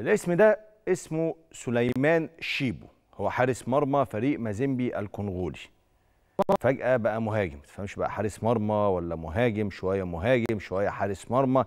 الاسم ده اسمه سليمان شيبو هو حارس مرمى فريق مازيمبي الكونغولي فجأة بقى مهاجم تفهمش بقى حارس مرمى ولا مهاجم شوية مهاجم شوية حارس مرمى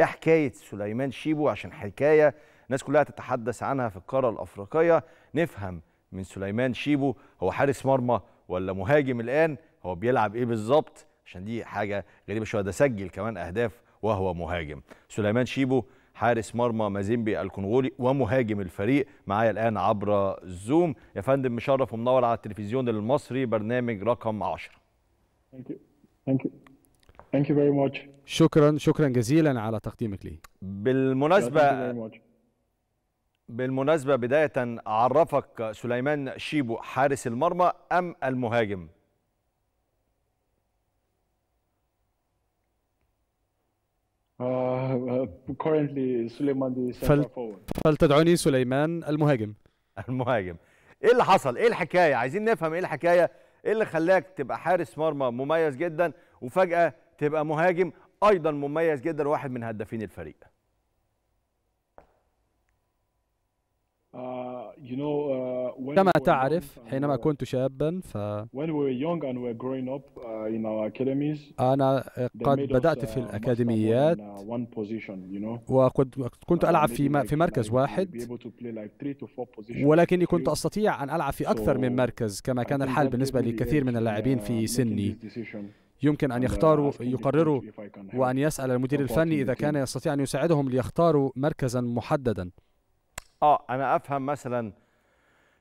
ايه حكاية سليمان شيبو عشان حكاية الناس كلها تتحدث عنها في القارة الأفريقية نفهم من سليمان شيبو هو حارس مرمى ولا مهاجم الآن هو بيلعب ايه بالظبط عشان دي حاجة غريبة شوية ده سجل كمان أهداف وهو مهاجم سليمان شيبو حارس مرمى مازيمبي الكونغولي ومهاجم الفريق معايا الان عبر الزوم يا فندم مشرف ومنور على التلفزيون المصري برنامج رقم 10 Thank you. Thank you. Thank you very much. شكرا شكرا جزيلا على تقديمك لي بالمناسبه بالمناسبه بدايه عرفك سليمان شيبو حارس المرمى ام المهاجم Uh, currently سليمان دي فل... فلتدعوني سليمان المهاجم المهاجم ايه اللي حصل ايه الحكايه عايزين نفهم ايه الحكايه ايه اللي خلاك تبقى حارس مرمى مميز جدا وفجاه تبقى مهاجم ايضا مميز جدا واحد من هدافين الفريق uh, uh, كما تعرف حينما كنت شابا ف أنا قد بدأت في uh, الأكاديميات uh, وقد كنت uh, ألعب في في مركز واحد ولكني كنت أستطيع أن ألعب في أكثر من مركز كما كان الحال بالنسبة لكثير من اللاعبين في سني يمكن أن يختاروا يقرروا وأن يسأل المدير الفني إذا كان يستطيع أن يساعدهم ليختاروا مركزا محددا آه أنا أفهم مثلا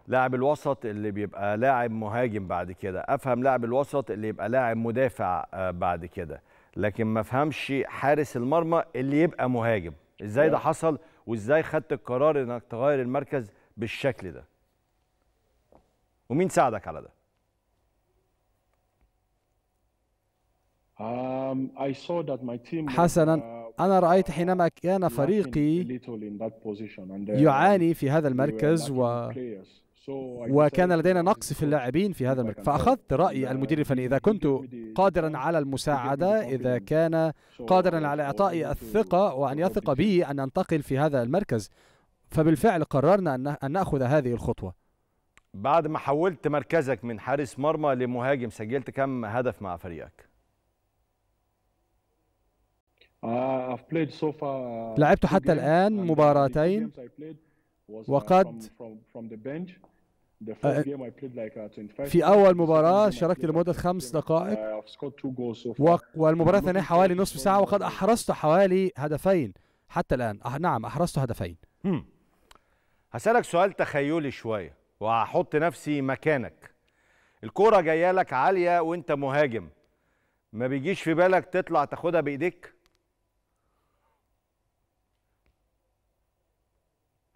لاعب الوسط اللي بيبقى لاعب مهاجم بعد كده افهم لاعب الوسط اللي يبقى لاعب مدافع آه، بعد كده لكن ما افهمش حارس المرمى اللي يبقى مهاجم ازاي ده حصل وازاي خدت القرار انك تغير المركز بالشكل ده ومين ساعدك على ده um, حسنا uh, أنا رأيت حينما uh, كان فريقي يعاني في هذا المركز و وكان لدينا نقص في اللاعبين في هذا المركز فأخذت رأي المدير الفني إذا كنت قادرا على المساعدة إذا كان قادرا على إعطائي الثقة وأن يثق بي أن أنتقل في هذا المركز فبالفعل قررنا أن نأخذ هذه الخطوة بعد ما حولت مركزك من حارس مرمى لمهاجم سجلت كم هدف مع فريقك؟ uh, uh, لعبت حتى الآن uh, مباراتين وقد آه، uh, في اول مباراه شاركت لمده خمس دقائق والمباراه الثانيه حوالي نصف ساعه وقد احرزت حوالي هدفين حتى الان نعم احرزت هدفين هسالك سؤال تخيلي شويه وهحط نفسي مكانك الكوره جايه لك عاليه وانت مهاجم ما بيجيش في بالك تطلع تاخدها بايديك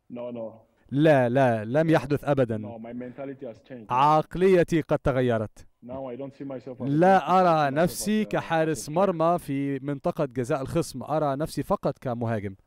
لا لا لا لا لم يحدث أبدا عقليتي قد تغيرت لا أرى نفسي كحارس مرمى في منطقة جزاء الخصم أرى نفسي فقط كمهاجم